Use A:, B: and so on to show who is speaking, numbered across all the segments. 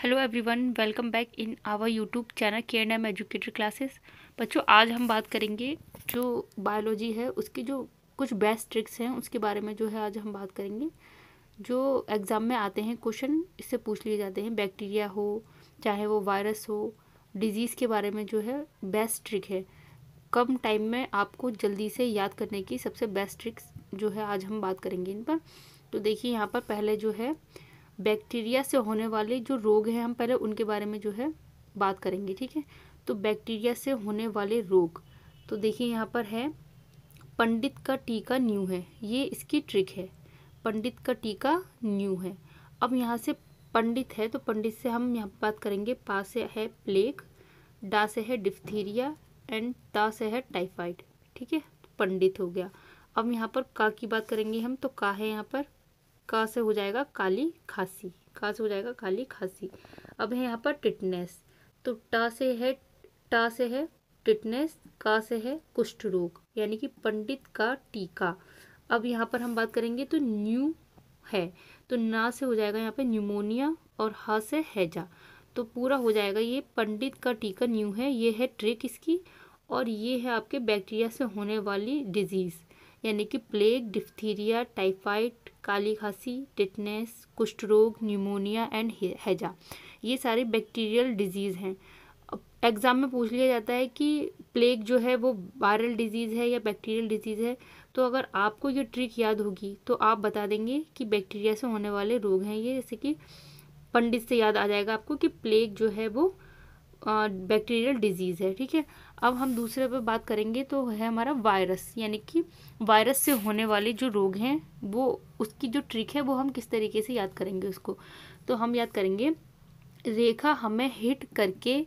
A: hello everyone welcome back in our YouTube channel के and M educator classes बच्चों आज हम बात करेंगे जो बायोलॉजी है उसकी जो कुछ बेस्ट ट्रिक्स हैं उसके बारे में जो है आज हम बात करेंगे जो एग्ज़ाम में आते हैं क्वेश्चन इससे पूछ लिए जाते हैं बैक्टीरिया हो चाहे वो वायरस हो डिजीज़ के बारे में जो है बेस्ट ट्रिक है कम टाइम में आपको जल्दी से याद करने की सबसे बेस्ट ट्रिक्स जो है आज हम बात करेंगे इन पर तो देखिए यहाँ पर पहले जो है बैक्टीरिया से होने वाले जो रोग हैं हम पहले उनके बारे में जो है बात करेंगे ठीक है तो बैक्टीरिया से होने वाले रोग तो देखिए यहाँ पर है पंडित का टीका न्यू है ये इसकी ट्रिक है पंडित का टीका न्यू है अब यहाँ से पंडित है तो पंडित से हम यहाँ बात करेंगे पा से है प्लेग डा से है डिफ्थीरिया एंड ता से है टाइफाइड ठीक है तो पंडित हो गया अब यहाँ पर का की बात करेंगे हम तो का है यहाँ पर का से हो जाएगा काली खांसी का से हो जाएगा काली खांसी अब है यहाँ पर टिटनेस तो टा से है टा से है टिटनेस का से है कुष्ठ रोग यानी कि पंडित का टीका अब यहाँ पर हम बात करेंगे तो न्यू है तो ना से हो जाएगा यहाँ पे न्यूमोनिया और हा से हैजा तो पूरा हो जाएगा ये पंडित का टीका न्यू है ये है ट्रिक इसकी और ये है आपके बैक्टीरिया से होने वाली डिजीज़ यानी कि प्लेग डिफ्थीरिया टाइफाइड काली खांसी टिटनेस कुष्ठ रोग न्यूमोनिया एंड हैजा ये सारे बैक्टीरियल डिजीज़ हैं एग्ज़ाम में पूछ लिया जाता है कि प्लेग जो है वो वायरल डिजीज़ है या बैक्टीरियल डिजीज़ है तो अगर आपको ये ट्रिक याद होगी तो आप बता देंगे कि बैक्टीरिया से होने वाले रोग हैं ये जैसे कि पंडित से याद आ जाएगा आपको कि प्लेग जो है वो बैक्टीरियल डिजीज़ है ठीक है अब हम दूसरे पर बात करेंगे तो है हमारा वायरस यानी कि वायरस से होने वाले जो रोग हैं वो उसकी जो ट्रिक है वो हम किस तरीके से याद करेंगे उसको तो हम याद करेंगे रेखा हमें हिट करके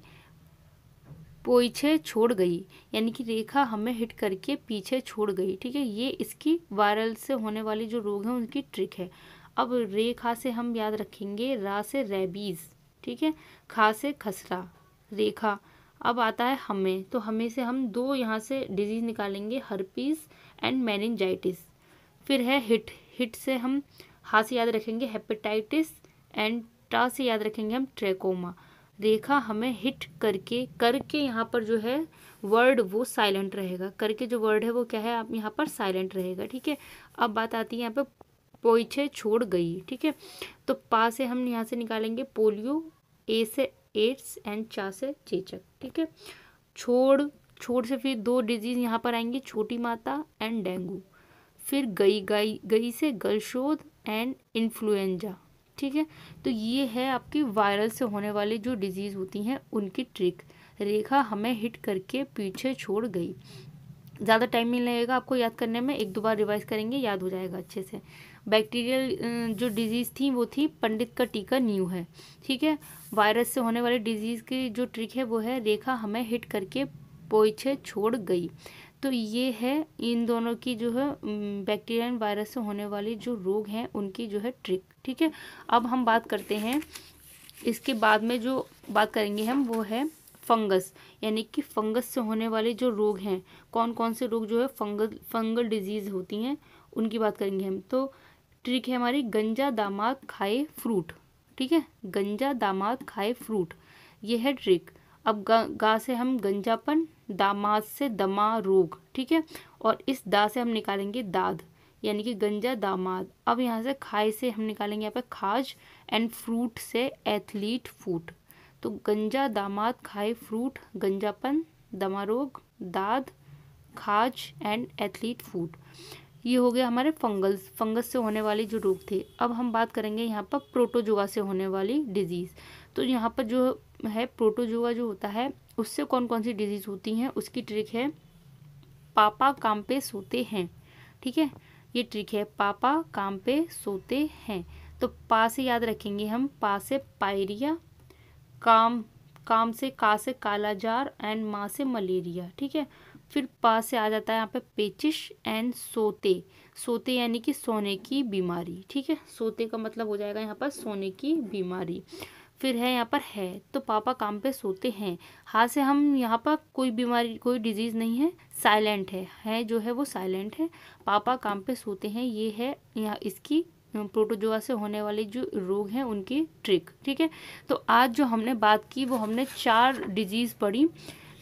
A: पोछे छोड़ गई यानी कि रेखा हमें हिट करके पीछे छोड़ गई ठीक है ये इसकी वायरल से होने वाले जो रोग हैं उनकी ट्रिक है अब रेखा से हम याद रखेंगे रा से रेबीज़ ठीक है खा से खसरा रेखा अब आता है हमें तो हमें से हम दो यहाँ से डिजीज़ निकालेंगे हर्पीस एंड मैनिंजाइटिस फिर है हिट हिट से हम हाथ से याद रखेंगे हेपेटाइटिस एंड टा से याद रखेंगे हम ट्रेकोमा रेखा हमें हिट करके करके यहाँ पर जो है वर्ड वो साइलेंट रहेगा करके जो वर्ड है वो क्या है आप यहाँ पर साइलेंट रहेगा ठीक है अब बात आती है यहाँ पर पोइछे छोड़ गई ठीक है तो पा से हम यहाँ से निकालेंगे पोलियो ए से एड्स एंड चा से चेचक ठीक है छोड़ छोड़ से फिर दो डिजीज यहाँ पर आएंगे छोटी माता एंड डेंगू फिर गई गई गई से गलशोध एंड इन्फ्लुएंजा ठीक है तो ये है आपकी वायरल से होने वाली जो डिजीज़ होती हैं उनकी ट्रिक रेखा हमें हिट करके पीछे छोड़ गई ज़्यादा टाइम नहीं लगेगा आपको याद करने में एक दो बार रिवाइज करेंगे याद हो जाएगा अच्छे से बैक्टीरियल जो डिजीज़ थी वो थी पंडित का टीका न्यू है ठीक है वायरस से होने वाले डिजीज़ की जो ट्रिक है वो है रेखा हमें हिट करके पोछे छोड़ गई तो ये है इन दोनों की जो है बैक्टीरिया वायरस से होने वाले जो रोग हैं उनकी जो है ट्रिक ठीक है अब हम बात करते हैं इसके बाद में जो बात करेंगे हम वो है फंगस यानी कि फंगस से होने वाले जो रोग हैं कौन कौन से रोग जो है फंगल फंगल डिजीज़ होती हैं उनकी बात करेंगे हम तो ट्रिक है हमारी गंजा दामाद खाए फ्रूट ठीक है गंजा दामाद खाए फ्रूट ये है ट्रिक अब गा, गा से हम गंजापन दामाद से दमा रोग ठीक है और इस दा से हम निकालेंगे दाद यानी कि गंजा दामाद अब यहाँ से खाए से हम निकालेंगे यहाँ पे खाज एंड फ्रूट से एथलीट फूट तो गंजा दामाद खाए फ्रूट गंजापन दमा रोग दाद खाज एंड एथलीट फूट ये हो गया हमारे फंगल फंगस से होने वाली जो रोग थे अब हम बात करेंगे यहाँ पर प्रोटोजुआ से होने वाली डिजीज़ तो यहाँ पर जो है प्रोटोजुआ जो होता है उससे कौन कौन सी डिजीज़ होती हैं उसकी ट्रिक है पापा काम पे सोते हैं ठीक है ये ट्रिक है पापा काम पे सोते हैं तो पा से याद रखेंगे हम पा से पायरिया काम काम से का से कालाजार एंड माँ से मलेरिया ठीक है फिर पास से आ जाता है यहाँ पे पेचिश एंड सोते सोते यानी कि सोने की बीमारी ठीक है सोते का मतलब हो जाएगा यहाँ पर सोने की बीमारी फिर है यहाँ पर है तो पापा काम पे सोते हैं हाँ से हम यहाँ पर कोई बीमारी कोई डिजीज़ नहीं है साइलेंट है है जो है वो साइलेंट है पापा काम पे सोते हैं ये है यहाँ इसकी प्रोटोजोआ से होने वाले जो रोग हैं उनकी ट्रिक ठीक है तो आज जो हमने बात की वो हमने चार डिजीज़ पढ़ी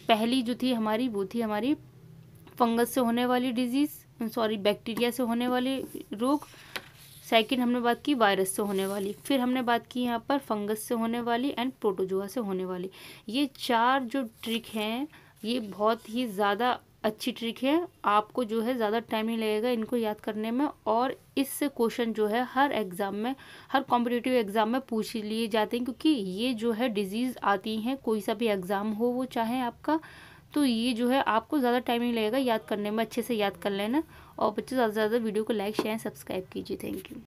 A: पहली जो थी हमारी वो थी हमारी फंगस से होने वाली डिजीज़ सॉरी बैक्टीरिया से होने वाले रोग सेकेंड हमने बात की वायरस से होने वाली फिर हमने बात की यहाँ पर फंगस से होने वाली एंड प्रोटोजोआ से होने वाली ये चार जो ट्रिक हैं ये बहुत ही ज़्यादा अच्छी ट्रिक है आपको जो है ज़्यादा टाइम ही लगेगा इनको याद करने में और इससे क्वेश्चन जो है हर एग्ज़ाम में हर कॉम्पिटिटिव एग्ज़ाम में पूछ लिए जाते हैं क्योंकि ये जो है डिजीज़ आती हैं कोई सा भी एग्ज़ाम हो वो चाहे आपका तो ये जो है आपको ज़्यादा टाइम ही लगेगा याद करने में अच्छे से याद कर लेना और बच्चे ज़्यादा से ज़्यादा वीडियो को लाइक शेयर सब्सक्राइब कीजिए थैंक यू